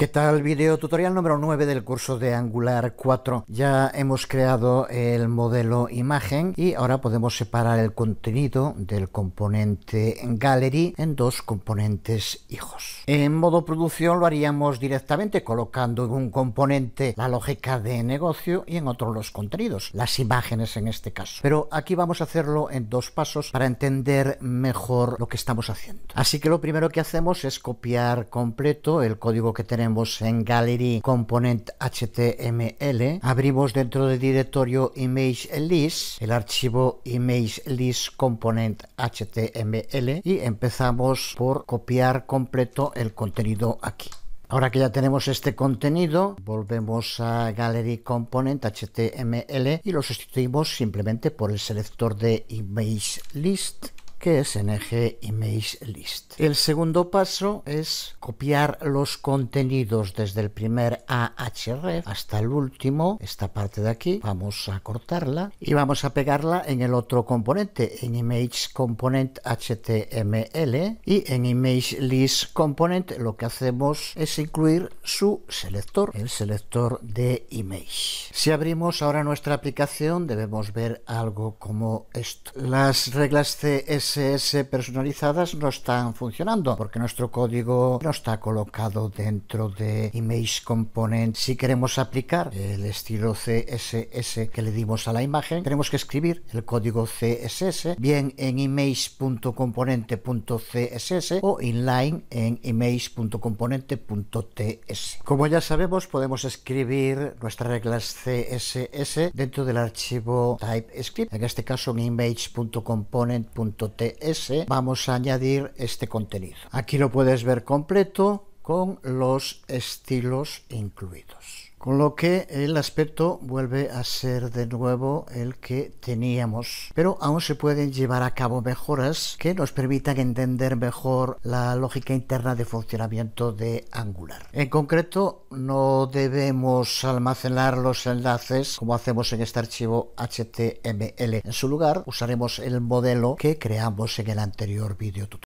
¿Qué tal? Video tutorial número 9 del curso de Angular 4. Ya hemos creado el modelo imagen y ahora podemos separar el contenido del componente gallery en dos componentes hijos. En modo producción lo haríamos directamente colocando en un componente la lógica de negocio y en otro los contenidos, las imágenes en este caso. Pero aquí vamos a hacerlo en dos pasos para entender mejor lo que estamos haciendo. Así que lo primero que hacemos es copiar completo el código que tenemos en Gallery Component HTML, abrimos dentro del directorio Image List el archivo Image List Component HTML y empezamos por copiar completo el contenido aquí. Ahora que ya tenemos este contenido, volvemos a Gallery Component HTML y lo sustituimos simplemente por el selector de Image List que es ng image list. El segundo paso es copiar los contenidos desde el primer AHR hasta el último, esta parte de aquí. Vamos a cortarla y vamos a pegarla en el otro componente, en image y en image list component lo que hacemos es incluir su selector, el selector de image. Si abrimos ahora nuestra aplicación debemos ver algo como esto. Las reglas CSS personalizadas no están funcionando porque nuestro código no está colocado dentro de Image Component. Si queremos aplicar el estilo CSS que le dimos a la imagen, tenemos que escribir el código CSS bien en image.componente.css o inline en image.componente.ts. Como ya sabemos podemos escribir nuestras reglas CSS CSS dentro del archivo TypeScript, en este caso en image.component.ts, vamos a añadir este contenido. Aquí lo puedes ver completo, con los estilos incluidos. Con lo que el aspecto vuelve a ser de nuevo el que teníamos, pero aún se pueden llevar a cabo mejoras que nos permitan entender mejor la lógica interna de funcionamiento de Angular. En concreto, no debemos almacenar los enlaces como hacemos en este archivo HTML. En su lugar, usaremos el modelo que creamos en el anterior video tutorial.